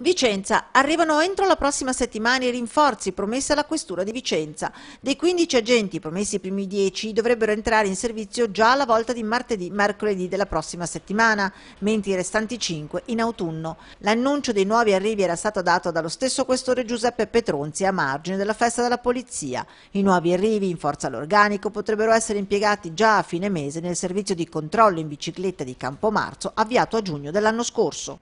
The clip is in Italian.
Vicenza. Arrivano entro la prossima settimana i rinforzi promessi alla Questura di Vicenza. Dei 15 agenti promessi i primi 10 dovrebbero entrare in servizio già alla volta di martedì, mercoledì della prossima settimana, mentre i restanti 5 in autunno. L'annuncio dei nuovi arrivi era stato dato dallo stesso questore Giuseppe Petronzi a margine della festa della Polizia. I nuovi arrivi in forza all'organico potrebbero essere impiegati già a fine mese nel servizio di controllo in bicicletta di Campomarzo avviato a giugno dell'anno scorso.